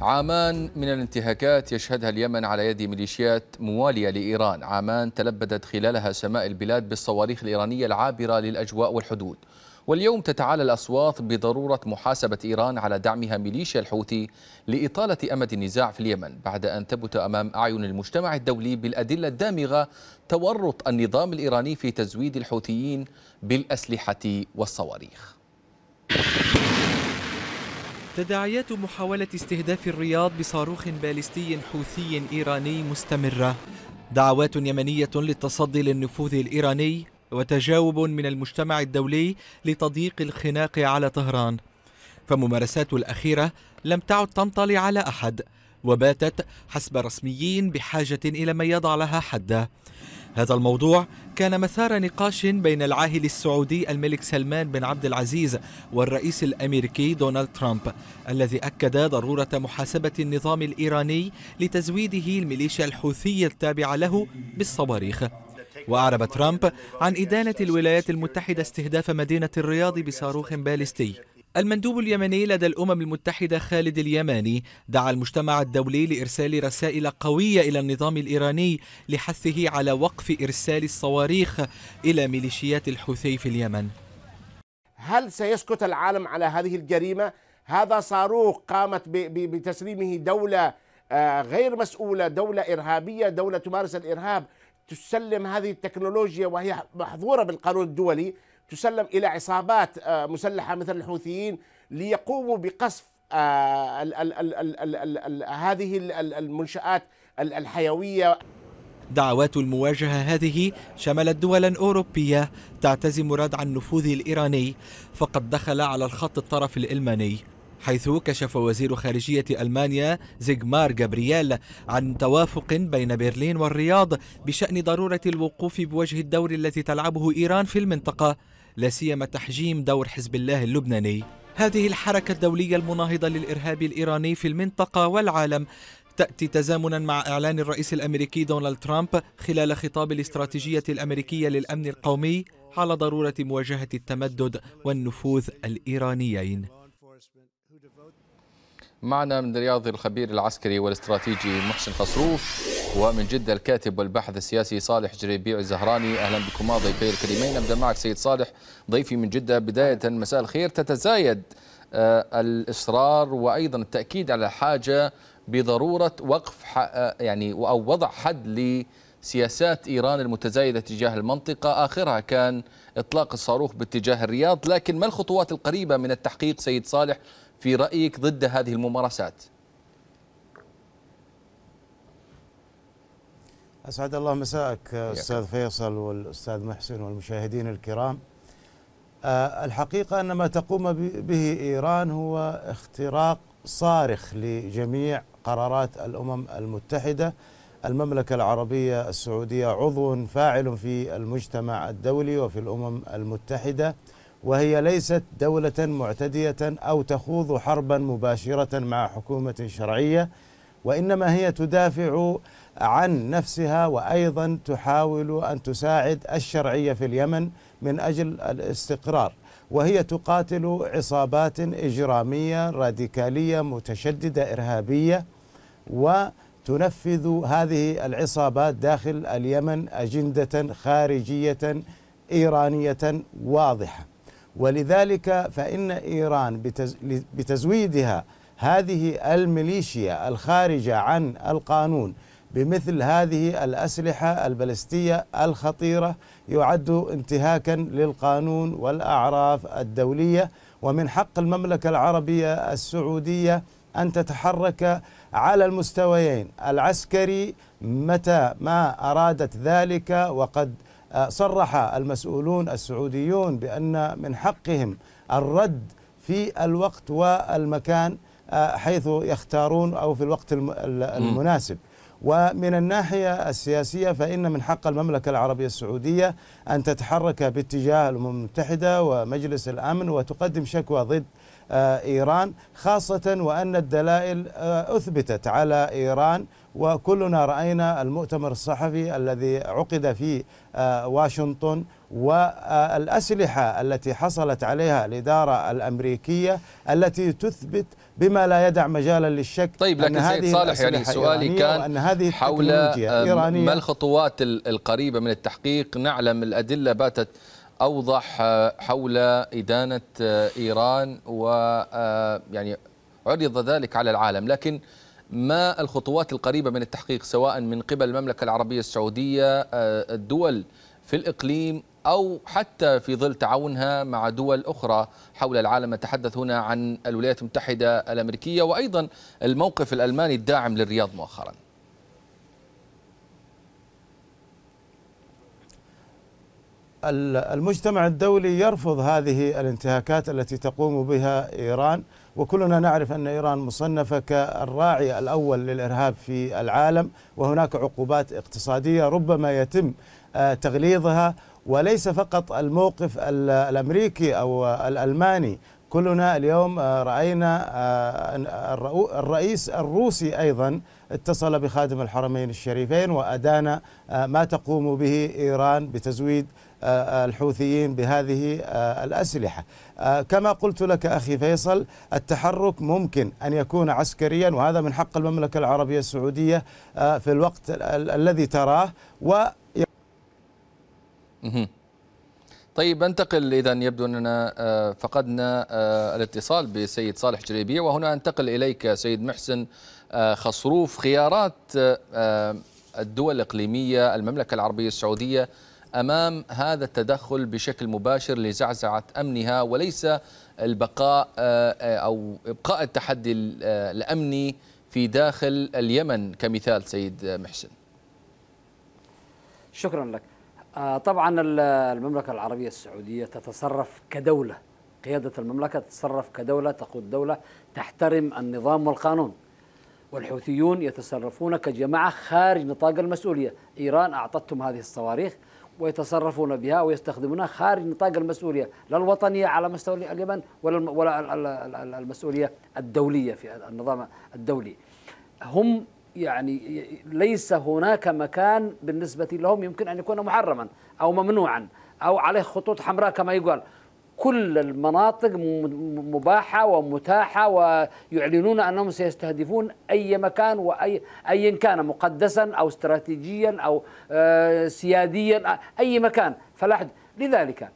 عامان من الانتهاكات يشهدها اليمن على يد ميليشيات موالية لإيران عامان تلبدت خلالها سماء البلاد بالصواريخ الإيرانية العابرة للأجواء والحدود واليوم تتعالى الأصوات بضرورة محاسبة إيران على دعمها ميليشيا الحوثي لإطالة أمد النزاع في اليمن بعد أن ثبت أمام أعين المجتمع الدولي بالأدلة الدامغة تورط النظام الإيراني في تزويد الحوثيين بالأسلحة والصواريخ تداعيات محاولة استهداف الرياض بصاروخ باليستي حوثي إيراني مستمرة دعوات يمنية للتصدي للنفوذ الإيراني وتجاوب من المجتمع الدولي لتضييق الخناق على طهران فممارسات الأخيرة لم تعد تنطلي على أحد وباتت حسب رسميين بحاجة إلى من يضع لها حدا هذا الموضوع كان مثار نقاش بين العاهل السعودي الملك سلمان بن عبد العزيز والرئيس الامريكي دونالد ترامب الذي اكد ضروره محاسبه النظام الايراني لتزويده الميليشيا الحوثيه التابعه له بالصواريخ واعرب ترامب عن ادانه الولايات المتحده استهداف مدينه الرياض بصاروخ باليستي المندوب اليمني لدى الأمم المتحدة خالد اليماني دعا المجتمع الدولي لإرسال رسائل قوية إلى النظام الإيراني لحثه على وقف إرسال الصواريخ إلى ميليشيات الحوثي في اليمن هل سيسكت العالم على هذه الجريمة؟ هذا صاروخ قامت بتسليمه دولة آه، غير مسؤولة دولة إرهابية دولة تمارس الإرهاب تسلم هذه التكنولوجيا وهي محظورة بالقانون الدولي تسلم الى عصابات آه، مسلحه مثل الحوثيين ليقوموا بقصف هذه المنشات الحيويه دعوات المواجهة هذه شملت دولا أوروبية تعتزم ردع النفوذ الإيراني فقد دخل على الخط الطرف الإلماني حيث كشف وزير خارجية ألمانيا زيغمار جابرييل عن توافق بين برلين والرياض بشأن ضرورة الوقوف بوجه الدور التي تلعبه إيران في المنطقة لا سيما تحجيم دور حزب الله اللبناني هذه الحركة الدولية المناهضة للإرهاب الإيراني في المنطقة والعالم تأتي تزامنا مع إعلان الرئيس الأمريكي دونالد ترامب خلال خطاب الاستراتيجية الأمريكية للأمن القومي على ضرورة مواجهة التمدد والنفوذ الإيرانيين معنا من الرياض الخبير العسكري والاستراتيجي محسن خصروف ومن جدة الكاتب والباحث السياسي صالح جريبيع الزهراني أهلا بكما آه، ضيفي الكريمين نبدأ معك سيد صالح ضيفي من جدة بداية مساء الخير تتزايد آه، الإصرار وأيضا التأكيد على حاجة بضرورة وقف آه، يعني أو وضع حد لسياسات إيران المتزايدة تجاه المنطقة آخرها كان إطلاق الصاروخ باتجاه الرياض لكن ما الخطوات القريبة من التحقيق سيد صالح في رأيك ضد هذه الممارسات؟ اسعد الله مساءك استاذ فيصل والاستاذ محسن والمشاهدين الكرام. آه، الحقيقه ان ما تقوم به ايران هو اختراق صارخ لجميع قرارات الامم المتحده. المملكه العربيه السعوديه عضو فاعل في المجتمع الدولي وفي الامم المتحده وهي ليست دوله معتديه او تخوض حربا مباشره مع حكومه شرعيه وانما هي تدافع عن نفسها وايضا تحاول ان تساعد الشرعيه في اليمن من اجل الاستقرار وهي تقاتل عصابات اجراميه راديكاليه متشدده ارهابيه وتنفذ هذه العصابات داخل اليمن اجنده خارجيه ايرانيه واضحه ولذلك فان ايران بتزويدها هذه الميليشيا الخارجه عن القانون بمثل هذه الأسلحة البلستية الخطيرة يعد انتهاكا للقانون والأعراف الدولية ومن حق المملكة العربية السعودية أن تتحرك على المستويين العسكري متى ما أرادت ذلك وقد آه، صرح المسؤولون السعوديون بأن من حقهم الرد في الوقت والمكان آه، حيث يختارون أو في الوقت المناسب ومن الناحية السياسية فإن من حق المملكة العربية السعودية أن تتحرك باتجاه الأمم المتحدة ومجلس الأمن وتقدم شكوى ضد آه، إيران خاصة وأن الدلائل آه، أثبتت على إيران وكلنا راينا المؤتمر الصحفي الذي عقد في آه، واشنطن والاسلحه التي حصلت عليها الاداره الامريكيه التي تثبت بما لا يدع مجالا للشك طيب لكن أن سيد صالح يعني سؤالي كان أن هذه حول آه، ما الخطوات القريبه من التحقيق نعلم الادله باتت اوضح آه، حول ادانه ايران ويعني عرض ذلك على العالم لكن ما الخطوات القريبة من التحقيق سواء من قبل المملكة العربية السعودية آه، الدول في الإقليم أو حتى في ظل تعاونها مع دول أخرى حول العالم نتحدث هنا عن الولايات المتحدة الأمريكية وأيضا الموقف الألماني الداعم للرياض مؤخرا المجتمع الدولي يرفض هذه الانتهاكات التي تقوم بها إيران وكلنا نعرف أن إيران مصنفة كالراعي الأول للإرهاب في العالم وهناك عقوبات اقتصادية ربما يتم آه، تغليظها وليس فقط الموقف الامريكي او الالماني كلنا اليوم آه، راينا آه، الرئيس الروسي ايضا اتصل بخادم الحرمين الشريفين وادان آه، ما تقوم به ايران بتزويد الحوثيين بهذه الاسلحه. كما قلت لك اخي فيصل التحرك ممكن ان يكون عسكريا وهذا من حق المملكه العربيه السعوديه في الوقت الذي تراه و طيب انتقل اذا يبدو اننا آه، فقدنا آه، الاتصال بالسيد صالح جريبيه وهنا انتقل اليك سيد محسن آه، خصروف خيارات الدول الاقليميه المملكه العربيه السعوديه امام هذا التدخل بشكل مباشر لزعزعه امنها وليس البقاء او ابقاء التحدي الامني في داخل اليمن كمثال سيد محسن شكرا لك آه، طبعا المملكة العربية السعودية تتصرف كدولة قيادة المملكة تتصرف كدولة تقود دولة تحترم النظام والقانون والحوثيون يتصرفون كجماعة خارج نطاق المسؤولية إيران أعطتهم هذه الصواريخ ويتصرفون بها ويستخدمونها خارج نطاق المسؤولية لا الوطنية على مستوى اليمن ولا ولا المسؤولية الدولية في النظام الدولي هم يعني ليس هناك مكان بالنسبة لهم يمكن أن يكون محرما أو ممنوعا أو عليه خطوط حمراء كما يقال كل المناطق مباحة ومتاحة ويعلنون أنهم سيستهدفون أي مكان وأي أيا كان مقدسا أو استراتيجيا أو آه، سياديا أي مكان فلا لذلك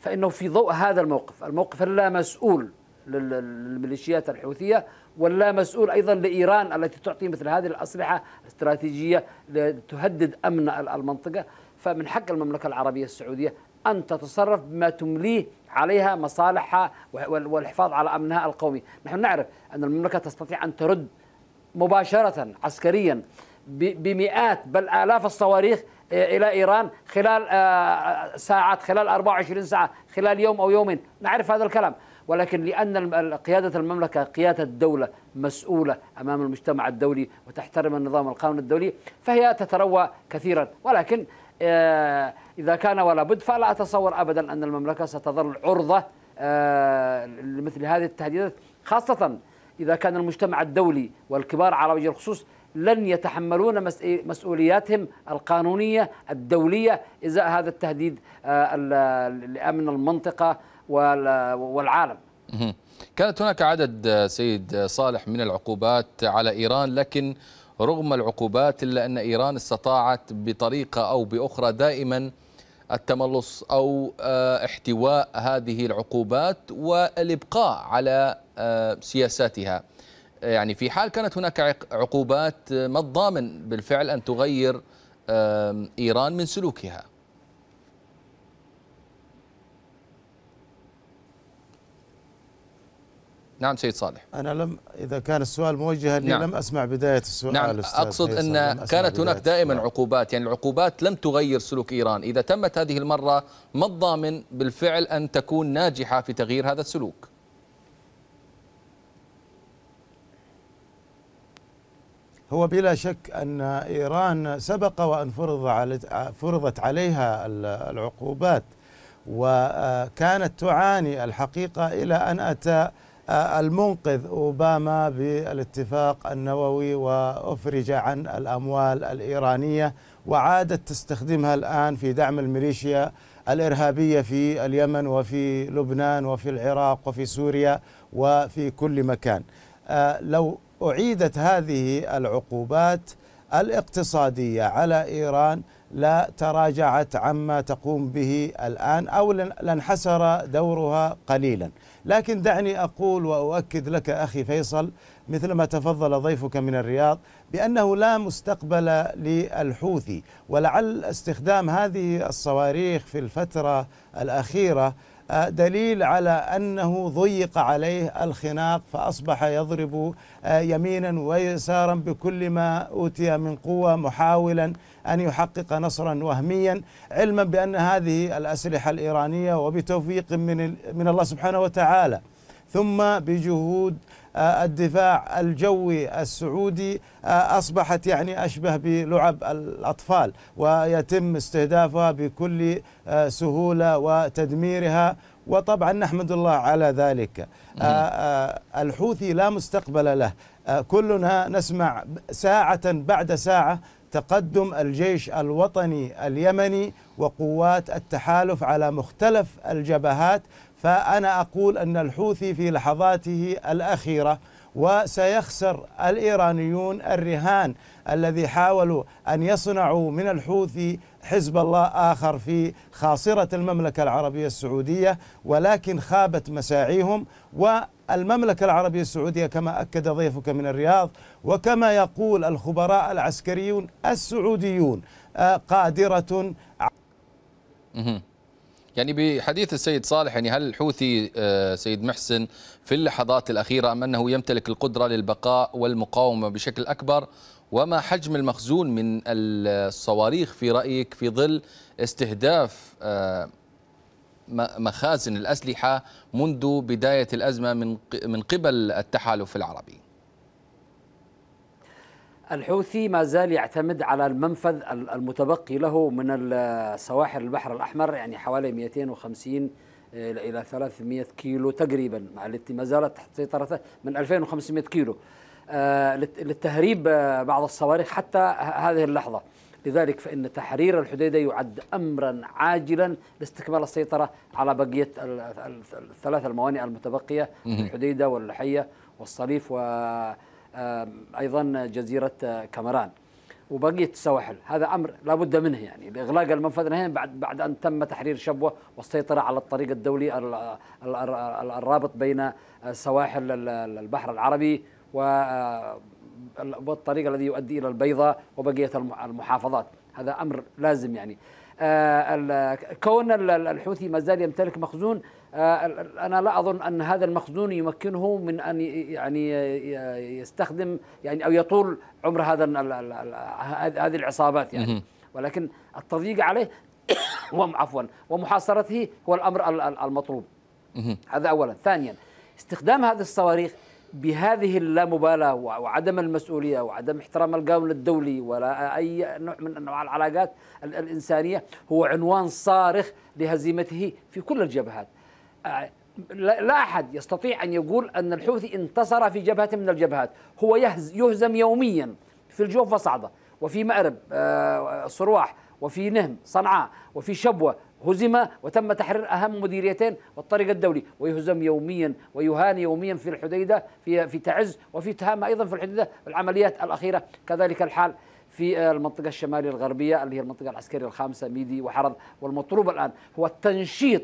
فإنه في ضوء هذا الموقف الموقف اللا مسؤول للميليشيات الحوثية ولا مسؤول أيضا لإيران التي تعطي مثل هذه الأسلحة استراتيجيه لتهدد أمن المنطقة فمن حق المملكة العربية السعودية أن تتصرف بما تمليه عليها مصالحها والحفاظ على أمنها القومي نحن نعرف أن المملكة تستطيع أن ترد مباشرة عسكريا بمئات بل آلاف الصواريخ آه، إلى إيران خلال آه، آه، ساعات خلال 24 ساعة خلال يوم أو يومين نعرف هذا الكلام ولكن لأن قيادة المملكة قيادة الدولة مسؤولة أمام المجتمع الدولي وتحترم النظام القانون الدولي فهي تتروى كثيرا ولكن آه، إذا كان ولا بد فلا أتصور أبدا أن المملكة ستظل عرضة آه، لمثل هذه التهديدات خاصة إذا كان المجتمع الدولي والكبار على وجه الخصوص لن يتحملون مسؤولياتهم القانونية الدولية إزاء هذا التهديد آه، لأمن المنطقة والعالم كانت هناك عدد سيد صالح من العقوبات على إيران لكن رغم العقوبات إلا أن إيران استطاعت بطريقة أو بأخرى دائما التملص أو آه، احتواء هذه العقوبات والإبقاء على آه، سياساتها يعني في حال كانت هناك عقوبات آه، ما الضامن بالفعل أن تغير إيران من سلوكها نعم سيد صالح أنا لم إذا كان السؤال موجها لي نعم. لم أسمع بداية السؤال نعم أقصد أن كانت هناك دائما السؤال. عقوبات يعني العقوبات لم تغير سلوك إيران إذا تمت هذه المرة ما الضامن بالفعل أن تكون ناجحة في تغيير هذا السلوك هو بلا شك أن إيران سبق وأن فرض علي فرضت عليها العقوبات وكانت تعاني الحقيقة إلى أن أتى المنقذ أوباما بالاتفاق النووي وأفرج عن الأموال الإيرانية وعادت تستخدمها الآن في دعم الميليشيا الإرهابية في اليمن وفي لبنان وفي العراق وفي سوريا وفي كل مكان آه، لو أعيدت هذه العقوبات الاقتصادية على إيران لا تراجعت عما تقوم به الآن أو لانحسر دورها قليلاً لكن دعني أقول وأؤكد لك أخي فيصل مثلما تفضل ضيفك من الرياض بأنه لا مستقبل للحوثي ولعل استخدام هذه الصواريخ في الفترة الأخيرة دليل على أنه ضيق عليه الخناق فأصبح يضرب آه، يمينا ويسارا بكل ما أوتي من قوة محاولا أن يحقق نصرا وهميا علما بأن هذه الأسلحة الإيرانية وبتوفيق من, من الله سبحانه وتعالى ثم بجهود آه، الدفاع الجوي السعودي آه، أصبحت يعني أشبه بلعب الأطفال ويتم استهدافها بكل آه، سهولة وتدميرها وطبعا نحمد الله على ذلك الحوثي لا مستقبل له كلنا نسمع ساعة بعد ساعة تقدم الجيش الوطني اليمني وقوات التحالف على مختلف الجبهات فأنا أقول أن الحوثي في لحظاته الأخيرة وسيخسر الإيرانيون الرهان الذي حاولوا أن يصنعوا من الحوثي حزب الله آخر في خاصرة المملكة العربية السعودية ولكن خابت مساعيهم والمملكة العربية السعودية كما أكد ضيفك من الرياض وكما يقول الخبراء العسكريون السعوديون آه، قادرة يعني بحديث السيد صالح يعني هل الحوثي آه، سيد محسن في اللحظات الأخيرة أم أنه يمتلك القدرة للبقاء والمقاومة بشكل أكبر وما حجم المخزون من الصواريخ في رأيك في ظل استهداف آه، مخازن الأسلحة منذ بداية الأزمة من قبل التحالف العربي الحوثي ما زال يعتمد على المنفذ المتبقي له من سواحل البحر الأحمر يعني حوالي 250 إلى 300 كيلو تقريبا التي ما زالت تحت سيطرته من 2500 كيلو آه، للتهريب آه، بعض الصواريخ حتى هذه اللحظة لذلك فإن تحرير الحديدة يعد أمرا عاجلا لاستكمال السيطرة على بقية الثلاث الموانئ المتبقية الحديدة والحية والصليف و ايضا جزيره كامران وبقيه السواحل هذا امر لابد منه يعني باغلاق المنفذ نهائيا بعد بعد ان تم تحرير شبوه والسيطره على الطريق الدولي الرابط بين سواحل البحر العربي و والطريق الذي يؤدي الى البيضاء وبقيه المحافظات هذا امر لازم يعني آه، كون الحوثي ما زال يمتلك مخزون آه، انا لا اظن ان هذا المخزون يمكنه من ان يعني يستخدم يعني او يطول عمر هذا هذه العصابات يعني ولكن التضييق عليه عفوا ومحاصرته هو الامر المطلوب هذا اولا ثانيا استخدام هذه الصواريخ بهذه اللامبالاه وعدم المسؤوليه وعدم احترام القانون الدولي ولا اي نوع من انواع العلاقات الانسانيه هو عنوان صارخ لهزيمته في كل الجبهات لا أحد يستطيع أن يقول أن الحوثي انتصر في جبهة من الجبهات هو يهزم يوميا في الجوف وصعدة وفي مأرب آه، صرواح وفي نهم صنعاء وفي شبوة هزم وتم تحرير أهم مديريتين والطريق الدولي ويهزم يوميا ويهان يوميا في الحديدة في, في تعز وفي تهامة أيضا في الحديدة العمليات الأخيرة كذلك الحال في المنطقة الشمالية الغربية اللي هي المنطقة العسكرية الخامسة ميدي وحرض والمطلوب الآن هو التنشيط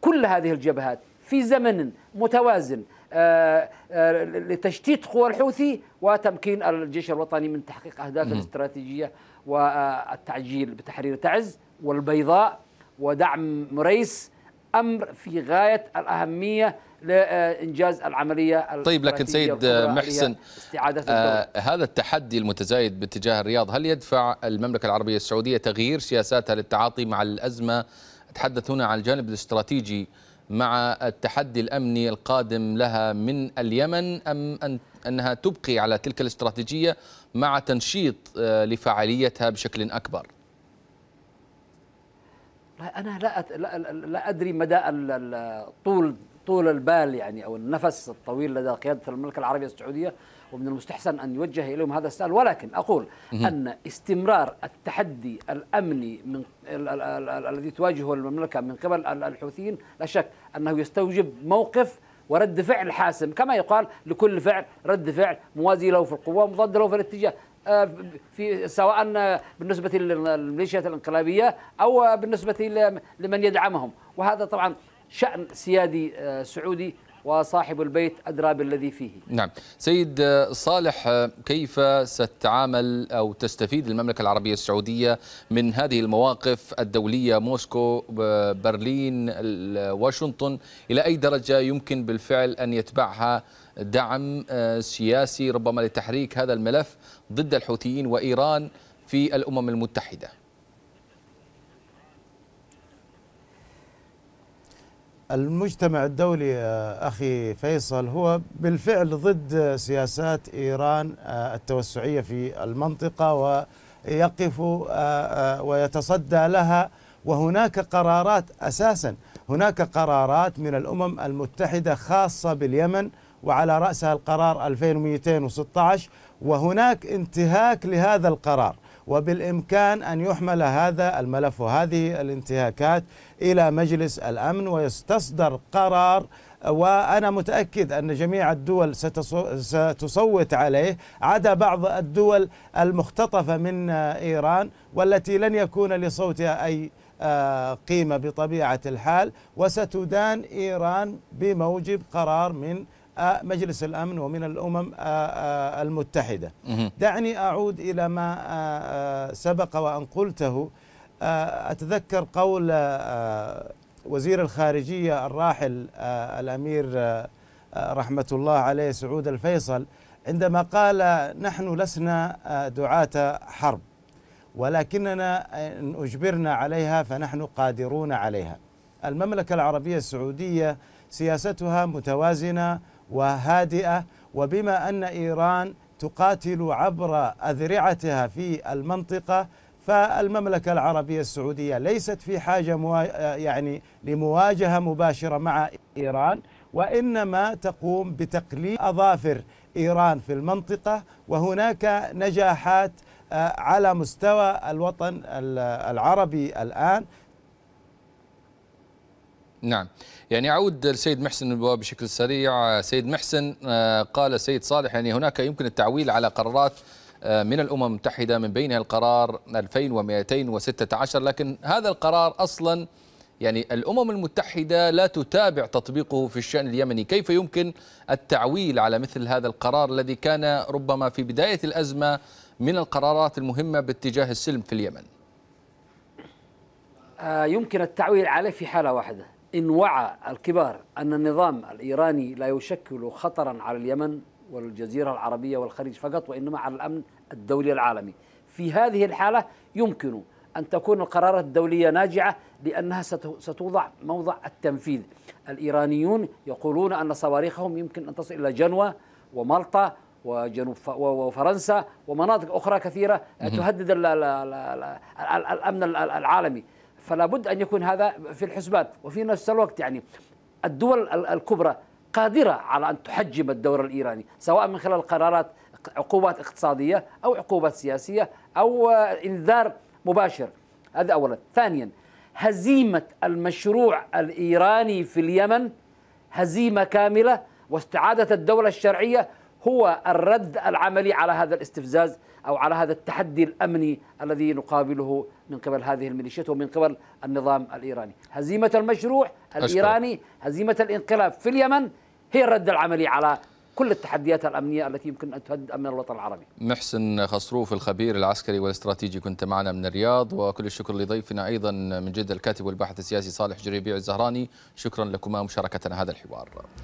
كل هذه الجبهات في زمن متوازن آه، آه، لتشتيت قوى الحوثي وتمكين الجيش الوطني من تحقيق أهدافه الاستراتيجية والتعجيل بتحرير تعز والبيضاء ودعم مريس امر في غايه الاهميه لانجاز العمليه طيب لكن سيد محسن استعاده آه هذا التحدي المتزايد باتجاه الرياض هل يدفع المملكه العربيه السعوديه تغيير سياساتها للتعاطي مع الازمه تحدث هنا عن الجانب الاستراتيجي مع التحدي الأمني القادم لها من اليمن أم أن أنها تبقي على تلك الاستراتيجية مع تنشيط آه، لفعاليتها بشكل أكبر أنا لا لا أدري مدى طول طول البال يعني أو النفس الطويل لدى قيادة المملكة العربية السعودية ومن المستحسن أن يوجه إليهم هذا السؤال ولكن أقول أن استمرار التحدي الأمني من الذي تواجهه المملكة من قبل الحوثيين لا شك أنه يستوجب موقف ورد فعل حاسم كما يقال لكل فعل رد فعل موازي له في القوة مضاد له في الاتجاه آه، في سواء بالنسبة للميليشيات الانقلابية أو بالنسبة لمن يدعمهم وهذا طبعا شأن سيادي آه، سعودي وصاحب البيت أدرى بالذي فيه نعم سيد صالح كيف ستتعامل أو تستفيد المملكة العربية السعودية من هذه المواقف الدولية موسكو برلين واشنطن إلى أي درجة يمكن بالفعل أن يتبعها دعم سياسي ربما لتحريك هذا الملف ضد الحوثيين وإيران في الأمم المتحدة المجتمع الدولي آه، أخي فيصل هو بالفعل ضد سياسات إيران آه، التوسعية في المنطقة ويقف آه، ويتصدى لها وهناك قرارات أساسا هناك قرارات من الأمم المتحدة خاصة باليمن وعلى رأسها القرار 2216 وهناك انتهاك لهذا القرار وبالإمكان أن يحمل هذا الملف وهذه الانتهاكات إلى مجلس الأمن ويستصدر قرار وأنا متأكد أن جميع الدول ستصوت عليه عدا بعض الدول المختطفة من إيران والتي لن يكون لصوتها أي آه، قيمة بطبيعة الحال وستدان إيران بموجب قرار من مجلس الأمن ومن الأمم آه، آه، المتحدة دعني أعود إلى ما آه، سبق وأن قلته أتذكر قول وزير الخارجية الراحل الأمير رحمة الله عليه سعود الفيصل عندما قال نحن لسنا دعاة حرب ولكننا إن أجبرنا عليها فنحن قادرون عليها المملكة العربية السعودية سياستها متوازنة وهادئة وبما أن إيران تقاتل عبر أذرعتها في المنطقة فالمملكة العربية السعودية ليست في حاجة موا... يعني لمواجهة مباشرة مع إيران وإنما تقوم بتقليل أظافر إيران في المنطقة وهناك نجاحات آه، على مستوى الوطن العربي الآن نعم يعني أعود السيد محسن البواب بشكل سريع سيد محسن آه، قال السيد صالح يعني هناك يمكن التعويل على قرارات آه، من الأمم المتحدة من بينها القرار 2216 لكن هذا القرار أصلا يعني الأمم المتحدة لا تتابع تطبيقه في الشأن اليمني كيف يمكن التعويل على مثل هذا القرار الذي كان ربما في بداية الأزمة من القرارات المهمة باتجاه السلم في اليمن آه، يمكن التعويل عليه في حالة واحدة إن وعى الكبار أن النظام الإيراني لا يشكل خطرا على اليمن والجزيرة العربية والخليج فقط وإنما على الأمن الدولي العالمي في هذه الحالة يمكن أن تكون القرارات الدولية ناجعة لأنها ستوضع موضع التنفيذ الإيرانيون يقولون أن صواريخهم يمكن أن تصل إلى جنوة ومالطا وجنوب وفرنسا ومناطق أخرى كثيرة تهدد الأمن العالمي فلا بد ان يكون هذا في الحسبان وفي نفس الوقت يعني الدول الكبرى قادره على ان تحجم الدور الايراني سواء من خلال قرارات عقوبات اقتصاديه او عقوبات سياسيه او انذار مباشر هذا اولا ثانيا هزيمه المشروع الايراني في اليمن هزيمه كامله واستعاده الدوله الشرعيه هو الرد العملي على هذا الاستفزاز أو على هذا التحدي الأمني الذي نقابله من قبل هذه الميليشيات ومن قبل النظام الإيراني هزيمة المشروع الإيراني أشكر. هزيمة الانقلاب في اليمن هي الرد العملي على كل التحديات الأمنية التي يمكن أن تهدد أمن الوطن العربي محسن خصروف الخبير العسكري والاستراتيجي كنت معنا من الرياض وكل الشكر لضيفنا أيضا من جدة الكاتب والباحث السياسي صالح جريبيع الزهراني شكرا لكما مشاركتنا هذا الحوار